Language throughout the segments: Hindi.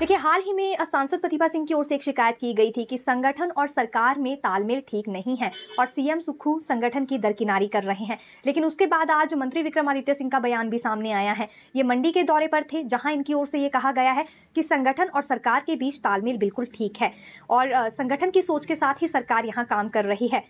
देखिए हाल ही में सांसद प्रतिभा सिंह की ओर से एक शिकायत की गई थी कि संगठन और सरकार में तालमेल ठीक नहीं है और सीएम सुखू संगठन की दरकिनारी कर रहे हैं लेकिन उसके बाद आज मंत्री विक्रमादित्य सिंह का बयान भी सामने आया है ये मंडी के दौरे पर थे जहां इनकी ओर से ये कहा गया है कि संगठन और सरकार के बीच तालमेल बिल्कुल ठीक है और संगठन की सोच के साथ ही सरकार यहाँ काम कर रही है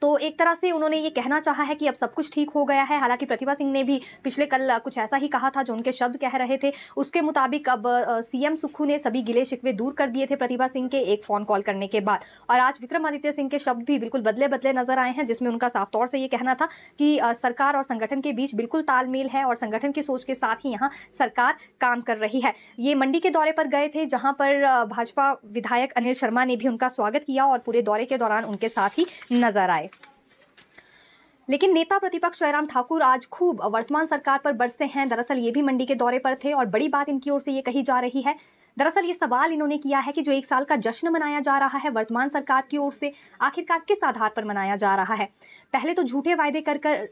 तो एक तरह से उन्होंने ये कहना चाहा है कि अब सब कुछ ठीक हो गया है हालांकि प्रतिभा सिंह ने भी पिछले कल कुछ ऐसा ही कहा था जो उनके शब्द कह रहे थे उसके मुताबिक अब सीएम सुक्खू ने सभी गिले शिकवे दूर कर दिए थे प्रतिभा सिंह के एक फोन कॉल करने के बाद और आज विक्रमादित्य सिंह के शब्द भी बिल्कुल बदले बदले नजर आए हैं जिसमें उनका साफ तौर से ये कहना था कि सरकार और संगठन के बीच बिल्कुल तालमेल है और संगठन की सोच के साथ ही यहाँ सरकार काम कर रही है ये मंडी के दौरे पर गए थे जहाँ पर भाजपा विधायक अनिल शर्मा ने भी उनका स्वागत किया और पूरे दौरे के दौरान उनके साथ ही नजर आए लेकिन नेता प्रतिपक्ष जयराम ठाकुर आज खूब वर्तमान सरकार पर बरसे हैं दरअसल ये भी मंडी के दौरे पर थे और बड़ी बात इनकी ओर से ये कही जा रही है दरअसल ये सवाल इन्होंने किया है कि जो एक साल का जश्न मनाया जा रहा है वर्तमान सरकार की ओर से आखिरकार किस आधार पर मनाया जा रहा है पहले तो झूठे वायदे कर कर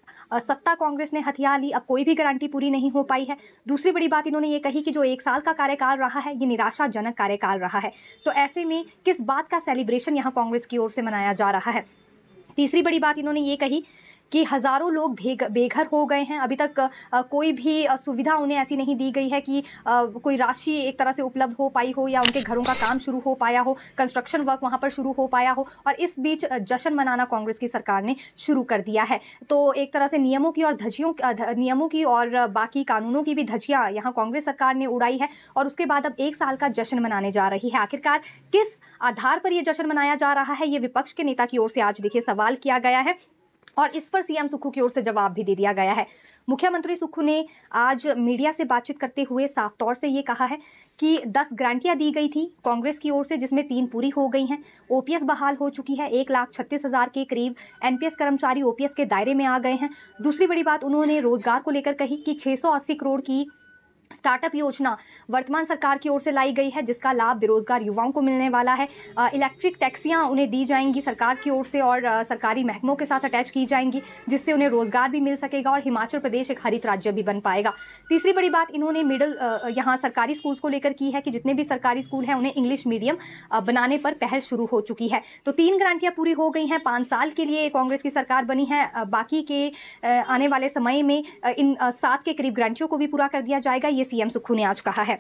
सत्ता कांग्रेस ने हथिया ली अब कोई भी गारंटी पूरी नहीं हो पाई है दूसरी बड़ी बात इन्होंने ये कही कि जो एक साल का कार्यकाल रहा है ये निराशाजनक कार्यकाल रहा है तो ऐसे में किस बात का सेलिब्रेशन यहाँ कांग्रेस की ओर से मनाया जा रहा है तीसरी बड़ी बात इन्होंने ये कही कि हज़ारों लोग बेघर हो गए हैं अभी तक कोई भी सुविधा उन्हें ऐसी नहीं दी गई है कि कोई राशि एक तरह से उपलब्ध हो पाई हो या उनके घरों का काम शुरू हो पाया हो कंस्ट्रक्शन वर्क वहाँ पर शुरू हो पाया हो और इस बीच जश्न मनाना कांग्रेस की सरकार ने शुरू कर दिया है तो एक तरह से नियमों की और धजियों नियमों की और बाकी कानूनों की भी धजियाँ यहाँ कांग्रेस सरकार ने उड़ाई है और उसके बाद अब एक साल का जश्न मनाने जा रही है आखिरकार किस आधार पर यह जश्न मनाया जा रहा है ये विपक्ष के नेता की ओर से आज देखिए सवाल किया गया है और इस पर सीएम सुक्खू की ओर से जवाब भी दे दिया गया है मुख्यमंत्री सुक्खू ने आज मीडिया से बातचीत करते हुए साफ तौर से ये कहा है कि 10 ग्रांटियां दी गई थी कांग्रेस की ओर से जिसमें तीन पूरी हो गई हैं ओपीएस बहाल हो चुकी है एक लाख छत्तीस हज़ार के करीब एनपीएस कर्मचारी ओपीएस के दायरे में आ गए हैं दूसरी बड़ी बात उन्होंने रोजगार को लेकर कही कि छः करोड़ की स्टार्टअप योजना वर्तमान सरकार की ओर से लाई गई है जिसका लाभ बेरोजगार युवाओं को मिलने वाला है इलेक्ट्रिक टैक्सियाँ उन्हें दी जाएंगी सरकार की ओर से और सरकारी महकमों के साथ अटैच की जाएंगी जिससे उन्हें रोजगार भी मिल सकेगा और हिमाचल प्रदेश एक हरित राज्य भी बन पाएगा तीसरी बड़ी बात इन्होंने मिडल यहाँ सरकारी स्कूल्स को लेकर की है कि जितने भी सरकारी स्कूल हैं उन्हें इंग्लिश मीडियम बनाने पर पहल शुरू हो चुकी है तो तीन ग्रांटियाँ पूरी हो गई हैं पाँच साल के लिए कांग्रेस की सरकार बनी है बाकी के आने वाले समय में इन सात के करीब ग्रांटियों को भी पूरा कर दिया जाएगा ये सीएम सुक्खू ने आज कहा है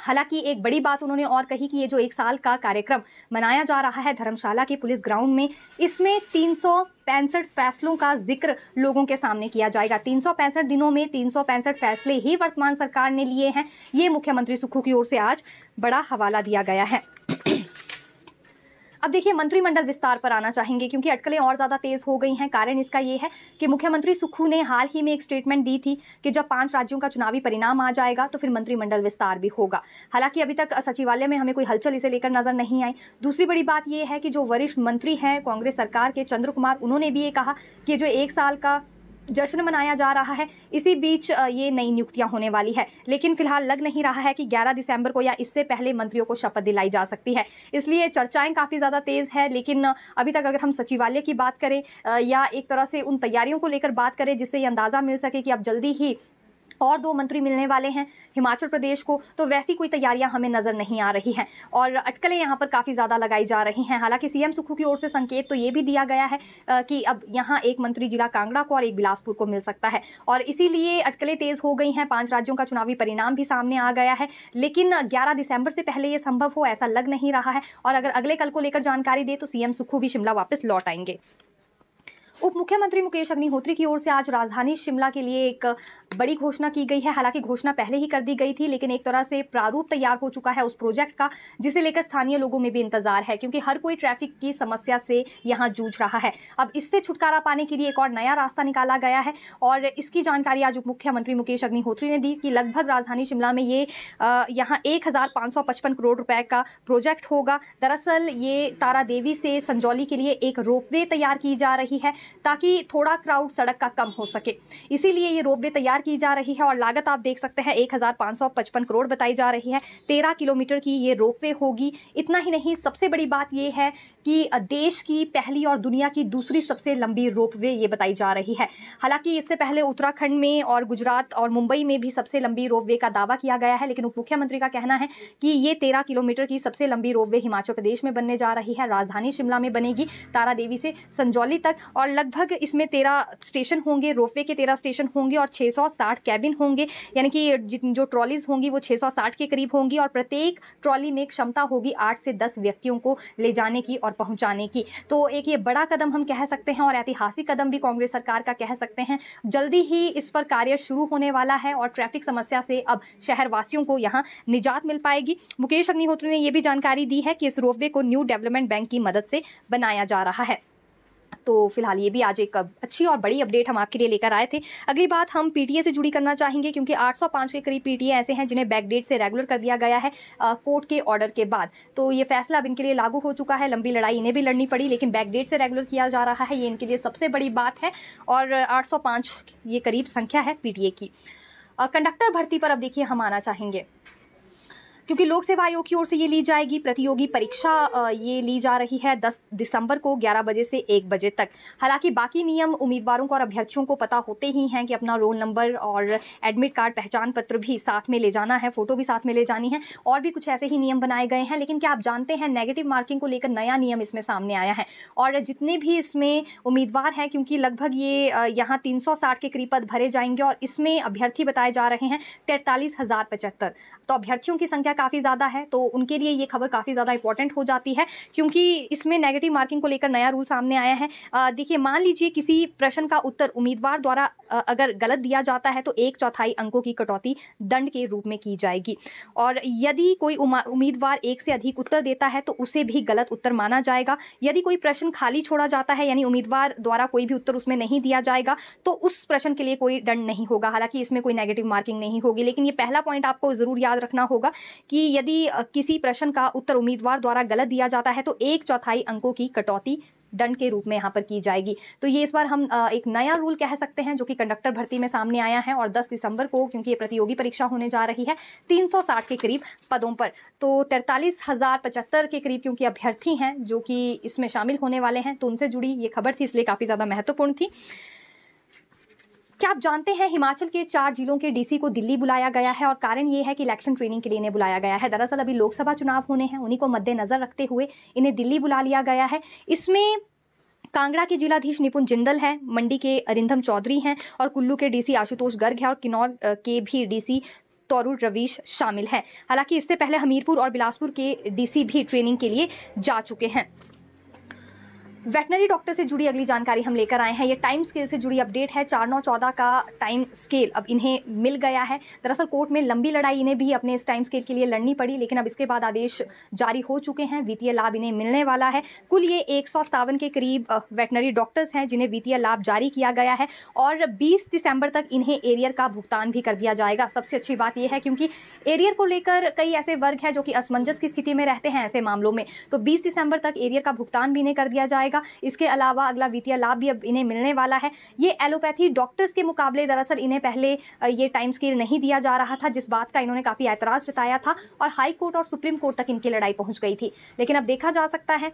हालांकि एक बड़ी बात उन्होंने और कही कि ये जो एक साल का कार्यक्रम मनाया जा रहा है धर्मशाला के पुलिस ग्राउंड में इसमें तीन पैंसठ फैसलों का जिक्र लोगों के सामने किया जाएगा तीन सौ पैंसठ दिनों में तीन सौ पैंसठ फैसले ही वर्तमान सरकार ने लिए हैं ये मुख्यमंत्री सुखू की ओर से आज बड़ा हवाला दिया गया है अब देखिए मंत्रिमंडल विस्तार पर आना चाहेंगे क्योंकि अटकलें और ज़्यादा तेज़ हो गई हैं कारण इसका ये है कि मुख्यमंत्री सुखू ने हाल ही में एक स्टेटमेंट दी थी कि जब पांच राज्यों का चुनावी परिणाम आ जाएगा तो फिर मंत्रिमंडल विस्तार भी होगा हालांकि अभी तक सचिवालय में हमें कोई हलचल इसे लेकर नजर नहीं आई दूसरी बड़ी बात यह है कि जो वरिष्ठ मंत्री हैं कांग्रेस सरकार के चंद्र कुमार उन्होंने भी ये कहा कि जो एक साल का जश्न मनाया जा रहा है इसी बीच ये नई नियुक्तियां होने वाली है लेकिन फिलहाल लग नहीं रहा है कि 11 दिसंबर को या इससे पहले मंत्रियों को शपथ दिलाई जा सकती है इसलिए चर्चाएं काफ़ी ज़्यादा तेज़ है लेकिन अभी तक अगर हम सचिवालय की बात करें या एक तरह से उन तैयारियों को लेकर बात करें जिससे ये अंदाज़ा मिल सके कि अब जल्दी ही और दो मंत्री मिलने वाले हैं हिमाचल प्रदेश को तो वैसी कोई तैयारियां हमें नज़र नहीं आ रही हैं और अटकलें यहाँ पर काफ़ी ज़्यादा लगाई जा रही हैं हालांकि सीएम सुखू की ओर से संकेत तो ये भी दिया गया है कि अब यहाँ एक मंत्री जिला कांगड़ा को और एक बिलासपुर को मिल सकता है और इसीलिए अटकलें तेज़ हो गई हैं पाँच राज्यों का चुनावी परिणाम भी सामने आ गया है लेकिन ग्यारह दिसंबर से पहले ये संभव हो ऐसा लग नहीं रहा है और अगर अगले कल को लेकर जानकारी दे तो सीएम सुखू भी शिमला वापस लौट आएंगे उप मुख्यमंत्री मुकेश अग्निहोत्री की ओर से आज राजधानी शिमला के लिए एक बड़ी घोषणा की गई है हालांकि घोषणा पहले ही कर दी गई थी लेकिन एक तरह से प्रारूप तैयार हो चुका है उस प्रोजेक्ट का जिसे लेकर स्थानीय लोगों में भी इंतजार है क्योंकि हर कोई ट्रैफिक की समस्या से यहाँ जूझ रहा है अब इससे छुटकारा पाने के लिए एक और नया रास्ता निकाला गया है और इसकी जानकारी आज उप मुख्यमंत्री मुकेश अग्निहोत्री ने दी कि लगभग राजधानी शिमला में ये यहाँ एक करोड़ रुपए का प्रोजेक्ट होगा दरअसल ये तारा देवी से संजौली के लिए एक रोप तैयार की जा रही है ताकि थोड़ा क्राउड सड़क का कम हो सके इसीलिए ये रोपवे तैयार की जा रही है और लागत आप देख सकते हैं एक करोड़ बताई जा रही है तेरह किलोमीटर की ये रोपवे होगी इतना ही नहीं सबसे बड़ी बात यह है कि देश की पहली और दुनिया की दूसरी सबसे लंबी रोपवे ये बताई जा रही है हालांकि इससे पहले उत्तराखंड में और गुजरात और मुंबई में भी सबसे लंबी रोपवे का दावा किया गया है लेकिन उप मुख्यमंत्री का कहना है कि ये तेरह किलोमीटर की सबसे लंबी रोपवे हिमाचल प्रदेश में बनने जा रही है राजधानी शिमला में बनेगी तारा देवी से संजौली तक और लगभग इसमें तेरह स्टेशन होंगे रोपवे के तेरह स्टेशन होंगे और 660 कैबिन होंगे यानी कि जो ट्रॉलीज होंगी वो 660 के करीब होंगी और प्रत्येक ट्रॉली में क्षमता होगी आठ से दस व्यक्तियों को ले जाने की और पहुँचाने की तो एक ये बड़ा कदम हम कह सकते हैं और ऐतिहासिक कदम भी कांग्रेस सरकार का कह सकते हैं जल्दी ही इस पर कार्य शुरू होने वाला है और ट्रैफिक समस्या से अब शहरवासियों को यहाँ निजात मिल पाएगी मुकेश अग्निहोत्री ने यह भी जानकारी दी है कि इस रोपवे को न्यू डेवलपमेंट बैंक की मदद से बनाया जा रहा है तो फिलहाल ये भी आज एक अच्छी और बड़ी अपडेट हम आपके लिए लेकर आए थे अगली बात हम पीटीए से जुड़ी करना चाहेंगे क्योंकि 805 के करीब पीटीए ऐसे हैं जिन्हें बैकडेट से रेगुलर कर दिया गया है कोर्ट के ऑर्डर के बाद तो ये फैसला अब इनके लिए लागू हो चुका है लंबी लड़ाई इन्हें भी लड़नी पड़ी लेकिन बैकडेट से रेगुलर किया जा रहा है ये इनके लिए सबसे बड़ी बात है और आठ ये करीब संख्या है पीटीए की कंडक्टर भर्ती पर अब देखिए हम आना चाहेंगे क्योंकि लोक सेवा आयोग की ओर से ये ली जाएगी प्रतियोगी परीक्षा ये ली जा रही है 10 दिसंबर को 11 बजे से 1 बजे तक हालांकि बाकी नियम उम्मीदवारों को और अभ्यर्थियों को पता होते ही हैं कि अपना रोल नंबर और एडमिट कार्ड पहचान पत्र भी साथ में ले जाना है फोटो भी साथ में ले जानी है और भी कुछ ऐसे ही नियम बनाए गए हैं लेकिन क्या आप जानते हैं नेगेटिव मार्किंग को लेकर नया नियम इसमें सामने आया है और जितने भी इसमें उम्मीदवार हैं क्योंकि लगभग ये यहाँ तीन के करीब पद भरे जाएंगे और इसमें अभ्यर्थी बताए जा रहे हैं तैंतालीस तो अभ्यर्थियों की संख्या काफ़ी ज़्यादा है तो उनके लिए ये खबर काफ़ी ज़्यादा इंपॉर्टेंट हो जाती है क्योंकि इसमें नेगेटिव मार्किंग को लेकर नया रूल सामने आया है देखिए मान लीजिए किसी प्रश्न का उत्तर उम्मीदवार द्वारा अगर गलत दिया जाता है तो एक चौथाई अंकों की कटौती दंड के रूप में की जाएगी और यदि कोई उम्मीदवार एक से अधिक उत्तर देता है तो उसे भी गलत उत्तर माना जाएगा यदि कोई प्रश्न खाली छोड़ा जाता है यानी उम्मीदवार द्वारा कोई भी उत्तर उसमें नहीं दिया जाएगा तो उस प्रश्न के लिए कोई दंड नहीं होगा हालांकि इसमें कोई नेगेटिव मार्किंग नहीं होगी लेकिन ये पहला पॉइंट आपको ज़रूर याद रखना होगा कि यदि किसी प्रश्न का उत्तर उम्मीदवार द्वारा गलत दिया जाता है तो एक चौथाई अंकों की कटौती दंड के रूप में यहाँ पर की जाएगी तो ये इस बार हम एक नया रूल कह सकते हैं जो कि कंडक्टर भर्ती में सामने आया है और 10 दिसंबर को क्योंकि ये प्रतियोगी परीक्षा होने जा रही है 360 के करीब पदों पर तो तैंतालीस हज़ार पचहत्तर के करीब क्योंकि अभ्यर्थी हैं जो कि इसमें शामिल होने वाले हैं तो उनसे जुड़ी ये खबर थी इसलिए काफ़ी ज़्यादा महत्वपूर्ण थी क्या आप जानते हैं हिमाचल के चार जिलों के डीसी को दिल्ली बुलाया गया है और कारण ये है कि इलेक्शन ट्रेनिंग के लिए इन्हें बुलाया गया है दरअसल अभी लोकसभा चुनाव होने हैं उन्हीं को मद्देनजर रखते हुए इन्हें दिल्ली बुला लिया गया है इसमें कांगड़ा के जिलाधीश निपुण जिंदल हैं मंडी के अरिंदम चौधरी हैं और कुल्लू के डीसी आशुतोष गर्ग हैं और किन्नौर के भी डीसी तोरुल रवीश शामिल हैं हालांकि इससे पहले हमीरपुर और बिलासपुर के डीसी भी ट्रेनिंग के लिए जा चुके हैं वेटनरी डॉक्टर से जुड़ी अगली जानकारी हम लेकर आए हैं ये टाइम स्केल से जुड़ी अपडेट है चार नौ चौदह का टाइम स्केल अब इन्हें मिल गया है दरअसल कोर्ट में लंबी लड़ाई इन्हें भी अपने इस टाइम स्केल के लिए लड़नी पड़ी लेकिन अब इसके बाद आदेश जारी हो चुके हैं वित्तीय लाभ इन्हें मिलने वाला है कुल ये एक के करीब वेटनरी डॉक्टर्स हैं जिन्हें वित्तीय लाभ जारी किया गया है और बीस दिसंबर तक इन्हें एरियर का भुगतान भी कर दिया जाएगा सबसे अच्छी बात यह है क्योंकि एरियर को लेकर कई ऐसे वर्ग हैं जो कि असमंजस की स्थिति में रहते हैं ऐसे मामलों में तो बीस दिसंबर तक एरियर का भुगतान भी इन्हें कर दिया जाएगा जाएगा इसके अलावा अगला वित्तीय लाभ भी अब इन्हें मिलने वाला है ये एलोपैथी डॉक्टर्स के मुकाबले दरअसल इन्हें पहले ये टाइम स्केल नहीं दिया जा रहा था जिस बात का इन्होंने काफ़ी ऐतराज़ जताया था और हाई कोर्ट और सुप्रीम कोर्ट तक इनकी लड़ाई पहुंच गई थी लेकिन अब देखा जा सकता है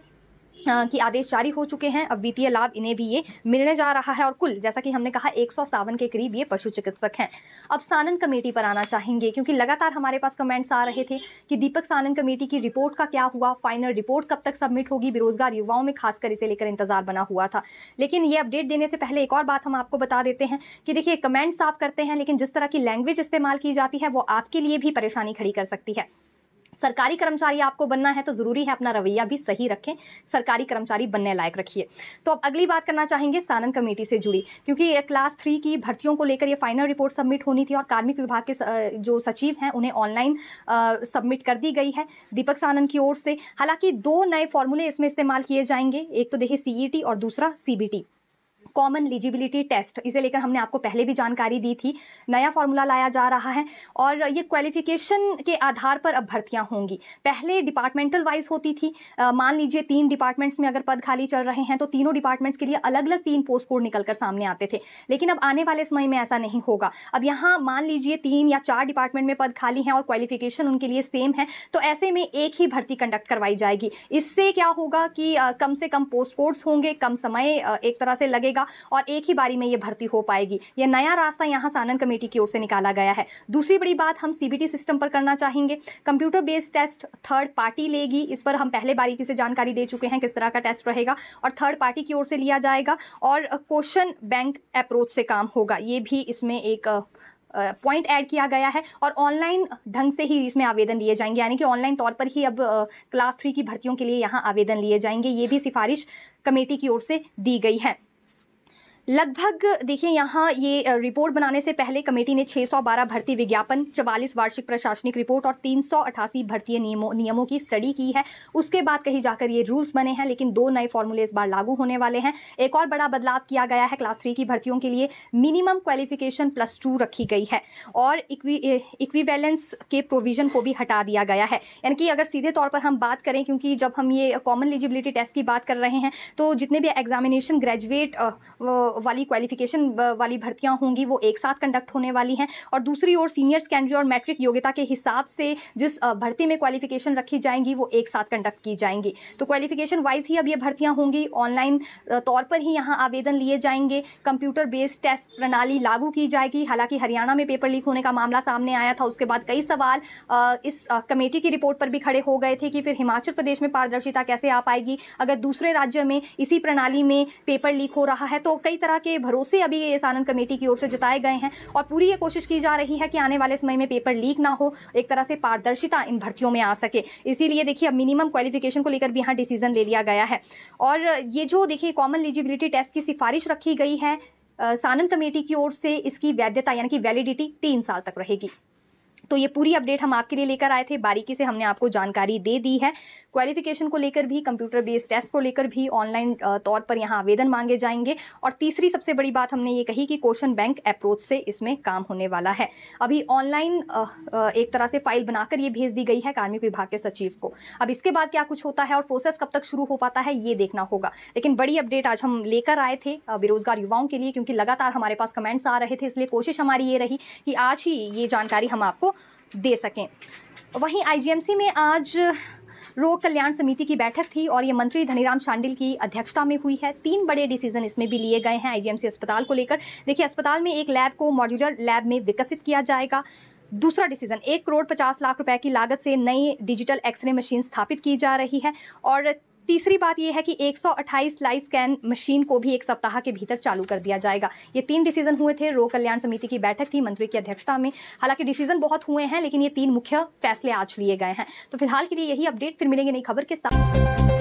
की आदेश जारी हो चुके हैं अब वित्तीय लाभ इन्हें भी ये मिलने जा रहा है और कुल जैसा कि हमने कहा एक के करीब ये पशु चिकित्सक हैं अब सानन कमेटी पर आना चाहेंगे क्योंकि लगातार हमारे पास कमेंट्स आ रहे थे कि दीपक सानन कमेटी की रिपोर्ट का क्या हुआ फाइनल रिपोर्ट कब तक सबमिट होगी बेरोजगार युवाओं में खासकर इसे लेकर इंतजार बना हुआ था लेकिन ये अपडेट देने से पहले एक और बात हम आपको बता देते हैं कि देखिए कमेंट्स आप करते हैं लेकिन जिस तरह की लैंग्वेज इस्तेमाल की जाती है वो आपके लिए भी परेशानी खड़ी कर सकती है सरकारी कर्मचारी आपको बनना है तो ज़रूरी है अपना रवैया भी सही रखें सरकारी कर्मचारी बनने लायक रखिए तो अब अगली बात करना चाहेंगे सानन कमेटी से जुड़ी क्योंकि क्लास थ्री की भर्तियों को लेकर ये फाइनल रिपोर्ट सबमिट होनी थी और कार्मिक विभाग के जो सचिव हैं उन्हें ऑनलाइन सबमिट कर दी गई है दीपक सानन की ओर से हालांकि दो नए फॉर्मूले इसमें इस्तेमाल किए जाएंगे एक तो देखिए सीई e और दूसरा सी कॉमन एलिजिबिलिटी टेस्ट इसे लेकर हमने आपको पहले भी जानकारी दी थी नया फॉर्मूला लाया जा रहा है और ये क्वालिफिकेशन के आधार पर अब भर्तियाँ होंगी पहले डिपार्टमेंटल वाइज होती थी मान लीजिए तीन डिपार्टमेंट्स में अगर पद खाली चल रहे हैं तो तीनों डिपार्टमेंट्स के लिए अलग अलग तीन पोस्ट कोड निकल कर सामने आते थे लेकिन अब आने वाले समय में ऐसा नहीं होगा अब यहाँ मान लीजिए तीन या चार डिपार्टमेंट में पद खाली हैं और क्वालिफिकेशन उनके लिए सेम है तो ऐसे में एक ही भर्ती कंडक्ट करवाई जाएगी इससे क्या होगा कि कम से कम पोस्ट कोड्स होंगे कम समय एक तरह से लगेगा होगा और एक ही बारी में ये भर्ती हो पाएगी यह नया रास्ता यहाँ सानन कमेटी की ओर से निकाला गया है दूसरी बड़ी बात हम सीबीटी सिस्टम पर करना चाहेंगे computer based test third party लेगी इस पर हम पहले बारीकी से जानकारी दे चुके हैं किस तरह का टेस्ट रहेगा और थर्ड पार्टी की ओर से लिया जाएगा और क्वेश्चन बैंक अप्रोच से काम होगा ये भी इसमें एक पॉइंट ऐड किया गया है और ऑनलाइन ढंग से ही इसमें आवेदन लिए जाएंगे यानी कि ऑनलाइन तौर पर ही अब क्लास थ्री की भर्तियों के लिए यहाँ आवेदन लिए जाएंगे ये भी सिफारिश कमेटी की ओर से दी गई है लगभग देखिए यहाँ ये रिपोर्ट बनाने से पहले कमेटी ने 612 भर्ती विज्ञापन 44 वार्षिक प्रशासनिक रिपोर्ट और 388 भर्ती नियमों नियमों की स्टडी की है उसके बाद कहीं जाकर ये रूल्स बने हैं लेकिन दो नए फॉर्मूले इस बार लागू होने वाले हैं एक और बड़ा बदलाव किया गया है क्लास थ्री की भर्तियों के लिए मिनिमम क्वालिफिकेशन प्लस टू रखी गई है और इक्विवेलेंस के प्रोविजन को भी हटा दिया गया है यानी कि अगर सीधे तौर पर हम बात करें क्योंकि जब हम ये कॉमन एलिजिबिलिटी टेस्ट की बात कर रहे हैं तो जितने भी एग्जामिनेशन ग्रेजुएट वाली क्वालिफिकेशन वाली भर्तियाँ होंगी वो एक साथ कंडक्ट होने वाली हैं और दूसरी ओर सीनियर सेकेंडरी और मैट्रिक योग्यता के हिसाब से जिस भर्ती में क्वालिफिकेशन रखी जाएंगी वो एक साथ कंडक्ट की जाएंगी तो क्वालिफिकेशन वाइज ही अब ये भर्तियाँ होंगी ऑनलाइन तौर पर ही यहाँ आवेदन लिए जाएंगे कंप्यूटर बेस्ड टेस्ट प्रणाली लागू की जाएगी हालांकि हरियाणा में पेपर लीक होने का मामला सामने आया था उसके बाद कई सवाल इस कमेटी की रिपोर्ट पर भी खड़े हो गए थे कि फिर हिमाचल प्रदेश में पारदर्शिता कैसे आ पाएगी अगर दूसरे राज्य में इसी प्रणाली में पेपर लीक हो रहा है तो कई तरह के भरोसे अभी ये सानन कमेटी की ओर से जताए गए हैं और पूरी ये कोशिश की जा रही है कि आने वाले समय में पेपर लीक ना हो एक तरह से पारदर्शिता इन भर्तियों में आ सके इसीलिए देखिए अब मिनिमम क्वालिफिकेशन को लेकर भी यहाँ डिसीजन ले लिया गया है और ये जो देखिए कॉमन एलिजिबिलिटी टेस्ट की सिफारिश रखी गई है सानन कमेटी की ओर से इसकी वैधता यानी कि वैलिडिटी तीन साल तक रहेगी तो ये पूरी अपडेट हम आपके लिए लेकर आए थे बारीकी से हमने आपको जानकारी दे दी है क्वालिफिकेशन को लेकर भी कंप्यूटर बेस्ड टेस्ट को लेकर भी ऑनलाइन तौर पर यहाँ आवेदन मांगे जाएंगे और तीसरी सबसे बड़ी बात हमने ये कही कि क्वेश्चन बैंक अप्रोच से इसमें काम होने वाला है अभी ऑनलाइन एक तरह से फाइल बनाकर ये भेज दी गई है कार्मिक विभाग के सचिव को अब इसके बाद क्या कुछ होता है और प्रोसेस कब तक शुरू हो पाता है ये देखना होगा लेकिन बड़ी अपडेट आज हम लेकर आए थे बेरोजगार युवाओं के लिए क्योंकि लगातार हमारे पास कमेंट्स आ रहे थे इसलिए कोशिश हमारी ये रही कि आज ही ये जानकारी हम आपको दे सकें वहीं आईजीएमसी में आज रोग कल्याण समिति की बैठक थी और ये मंत्री धनीराम शांडिल की अध्यक्षता में हुई है तीन बड़े डिसीजन इसमें भी लिए गए हैं आईजीएमसी अस्पताल को लेकर देखिए अस्पताल में एक लैब को मॉड्यूलर लैब में विकसित किया जाएगा दूसरा डिसीजन एक करोड़ पचास लाख रुपए की लागत से नई डिजिटल एक्सरे मशीन स्थापित की जा रही है और तीसरी बात यह है कि 128 लाइव स्कैन मशीन को भी एक सप्ताह के भीतर चालू कर दिया जाएगा ये तीन डिसीजन हुए थे रोग कल्याण समिति की बैठक थी मंत्री की अध्यक्षता में हालांकि डिसीजन बहुत हुए हैं लेकिन ये तीन मुख्य फैसले आज लिए गए हैं तो फिलहाल के लिए यही अपडेट फिर मिलेंगे नई खबर के साथ